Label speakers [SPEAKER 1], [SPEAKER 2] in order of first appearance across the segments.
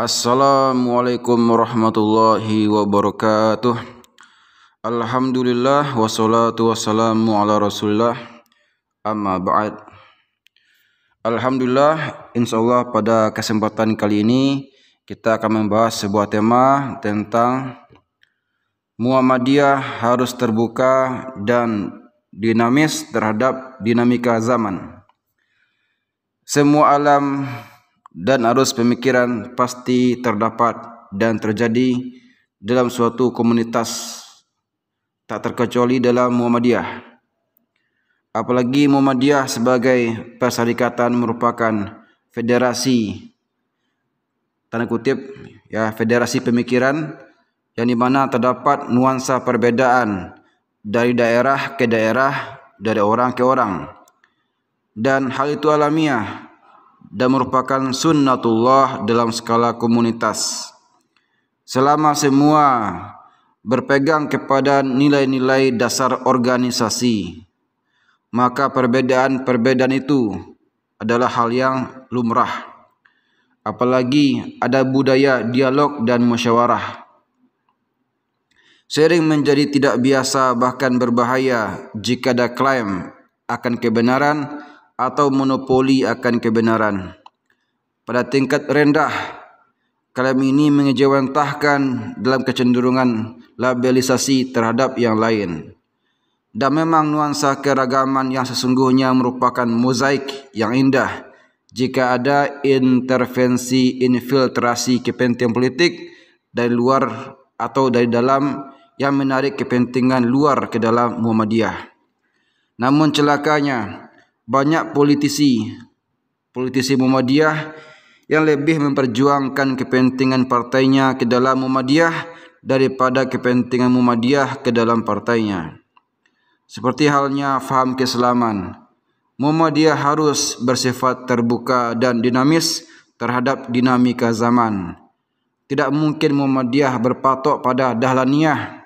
[SPEAKER 1] Assalamualaikum warahmatullahi wabarakatuh Alhamdulillah wassalatu wassalamu ala rasulullah. Amma ba'd Alhamdulillah insyaallah pada kesempatan kali ini Kita akan membahas sebuah tema tentang Muhammadiyah harus terbuka dan dinamis terhadap dinamika zaman Semua alam dan arus pemikiran pasti terdapat dan terjadi dalam suatu komunitas tak terkecuali dalam Muhammadiyah. Apalagi Muhammadiyah sebagai persyarikatan merupakan federasi tanda kutip ya federasi pemikiran yang di mana terdapat nuansa perbedaan dari daerah ke daerah, dari orang ke orang. Dan hal itu alamiah dan merupakan sunnatullah dalam skala komunitas. Selama semua berpegang kepada nilai-nilai dasar organisasi, maka perbedaan-perbedaan itu adalah hal yang lumrah. Apalagi ada budaya dialog dan musyawarah. Sering menjadi tidak biasa bahkan berbahaya jika ada klaim akan kebenaran atau monopoli akan kebenaran. Pada tingkat rendah, kalam ini mengejawantahkan dalam kecenderungan labelisasi terhadap yang lain. Dan memang nuansa keragaman yang sesungguhnya merupakan mozaik yang indah jika ada intervensi infiltrasi kepentingan politik dari luar atau dari dalam yang menarik kepentingan luar ke dalam Muhammadiyah. Namun celakanya, banyak politisi politisi Muhammadiyah yang lebih memperjuangkan kepentingan partainya ke dalam Muhammadiyah daripada kepentingan Muhammadiyah ke dalam partainya. Seperti halnya faham keislaman, Muhammadiyah harus bersifat terbuka dan dinamis terhadap dinamika zaman. Tidak mungkin Muhammadiyah berpatok pada dahlaniyah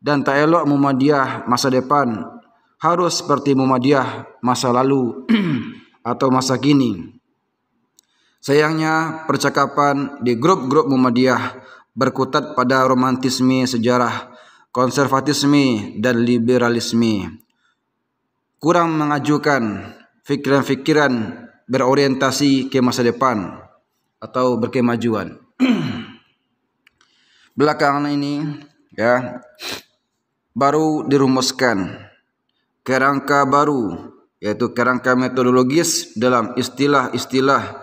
[SPEAKER 1] dan tak elok Muhammadiyah masa depan harus seperti Muhammadiyah masa lalu atau masa kini. Sayangnya percakapan di grup-grup Muhammadiyah berkutat pada romantisme sejarah, konservatisme dan liberalisme. Kurang mengajukan pikiran-pikiran berorientasi ke masa depan atau berkemajuan. Belakangan ini ya baru dirumuskan kerangka baru yaitu kerangka metodologis dalam istilah-istilah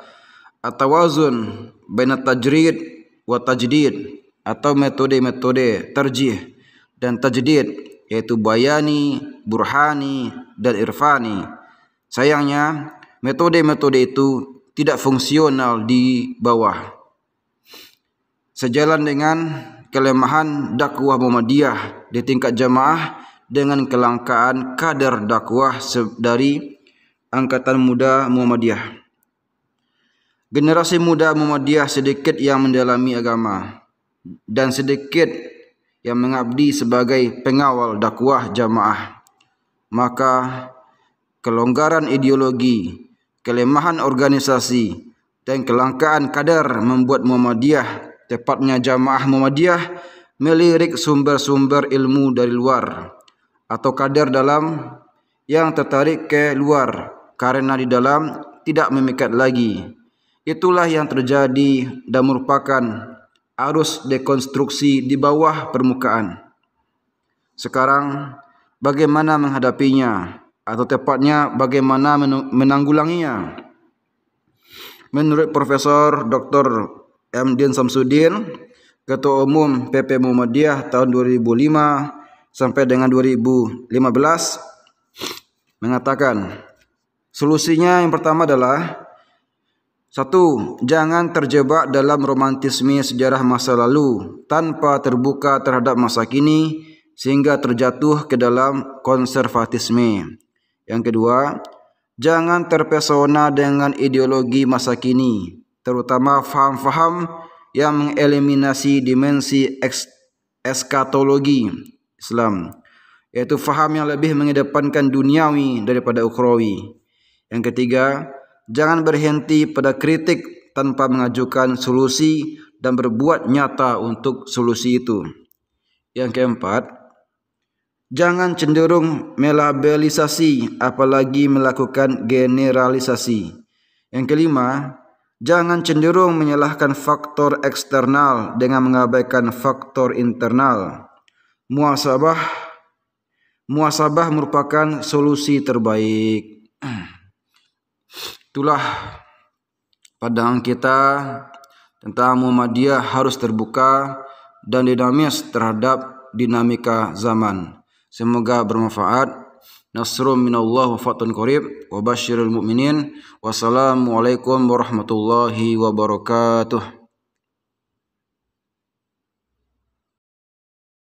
[SPEAKER 1] atawazun baina tajrid wa tajdid atau metode-metode terjih dan tajdid yaitu bayani, burhani dan irfani. Sayangnya metode-metode itu tidak fungsional di bawah. Sejalan dengan kelemahan dakwah Muhammadiyah di tingkat jamaah dengan kelangkaan kader dakwah dari Angkatan Muda Muhammadiyah. Generasi muda Muhammadiyah sedikit yang mendalami agama dan sedikit yang mengabdi sebagai pengawal dakwah jamaah. Maka kelonggaran ideologi, kelemahan organisasi, dan kelangkaan kadar membuat Muhammadiyah, tepatnya jamaah Muhammadiyah, melirik sumber-sumber ilmu dari luar atau kadar dalam yang tertarik ke luar karena di dalam tidak memikat lagi. Itulah yang terjadi dan merupakan arus dekonstruksi di bawah permukaan. Sekarang bagaimana menghadapinya atau tepatnya bagaimana menanggulanginya? Menurut Profesor Dr. M. Din Samsudin, Ketua Umum PP Muhammadiyah tahun 2005, sampai dengan 2015 mengatakan solusinya yang pertama adalah satu, jangan terjebak dalam romantisme sejarah masa lalu tanpa terbuka terhadap masa kini sehingga terjatuh ke dalam konservatisme. Yang kedua, jangan terpesona dengan ideologi masa kini, terutama faham-faham yang mengeliminasi dimensi eskatologi Islam yaitu faham yang lebih mengedepankan duniawi daripada ukhrawi. Yang ketiga, jangan berhenti pada kritik tanpa mengajukan solusi dan berbuat nyata untuk solusi itu. Yang keempat, jangan cenderung melabelisasi apalagi melakukan generalisasi. Yang kelima, jangan cenderung menyalahkan faktor eksternal dengan mengabaikan faktor internal muasabah muasabah merupakan solusi terbaik. Itulah pandangan kita tentang Muhammadiyah harus terbuka dan dinamis terhadap dinamika zaman. Semoga bermanfaat. Nasrum minallah wa fatun qarib wa basyirul mu'minin. Wassalamualaikum warahmatullahi wabarakatuh.